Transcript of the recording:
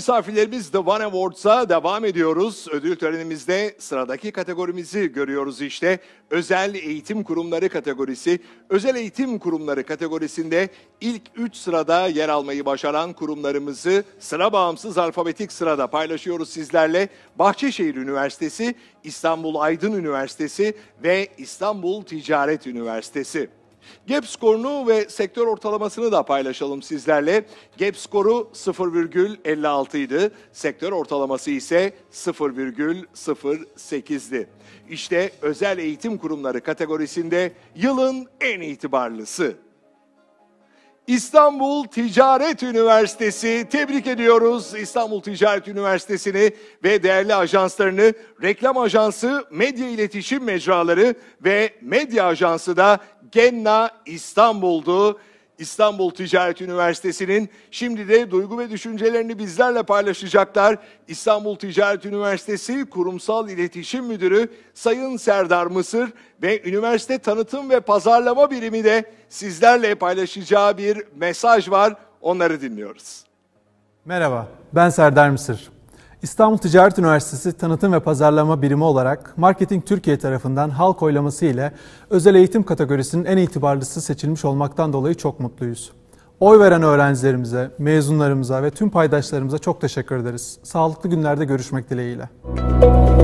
Misafirlerimiz The One Awards'a devam ediyoruz. Ödül törenimizde sıradaki kategorimizi görüyoruz işte. Özel eğitim kurumları kategorisi. Özel eğitim kurumları kategorisinde ilk 3 sırada yer almayı başaran kurumlarımızı sıra bağımsız alfabetik sırada paylaşıyoruz sizlerle. Bahçeşehir Üniversitesi, İstanbul Aydın Üniversitesi ve İstanbul Ticaret Üniversitesi. GEP skorunu ve sektör ortalamasını da paylaşalım sizlerle. GEP skoru 0,56 idi. Sektör ortalaması ise 0,08'di. İşte özel eğitim kurumları kategorisinde yılın en itibarlısı. İstanbul Ticaret Üniversitesi tebrik ediyoruz. İstanbul Ticaret Üniversitesi'ni ve değerli ajanslarını reklam ajansı, medya iletişim mecraları ve medya ajansı da Genna İstanbul'du. İstanbul Ticaret Üniversitesi'nin şimdi de duygu ve düşüncelerini bizlerle paylaşacaklar. İstanbul Ticaret Üniversitesi Kurumsal İletişim Müdürü Sayın Serdar Mısır ve Üniversite Tanıtım ve Pazarlama Birimi de sizlerle paylaşacağı bir mesaj var. Onları dinliyoruz. Merhaba, ben Serdar Mısır. İstanbul Ticaret Üniversitesi Tanıtım ve Pazarlama Birimi olarak Marketing Türkiye tarafından halk oylaması ile özel eğitim kategorisinin en itibarlısı seçilmiş olmaktan dolayı çok mutluyuz. Oy veren öğrencilerimize, mezunlarımıza ve tüm paydaşlarımıza çok teşekkür ederiz. Sağlıklı günlerde görüşmek dileğiyle. Müzik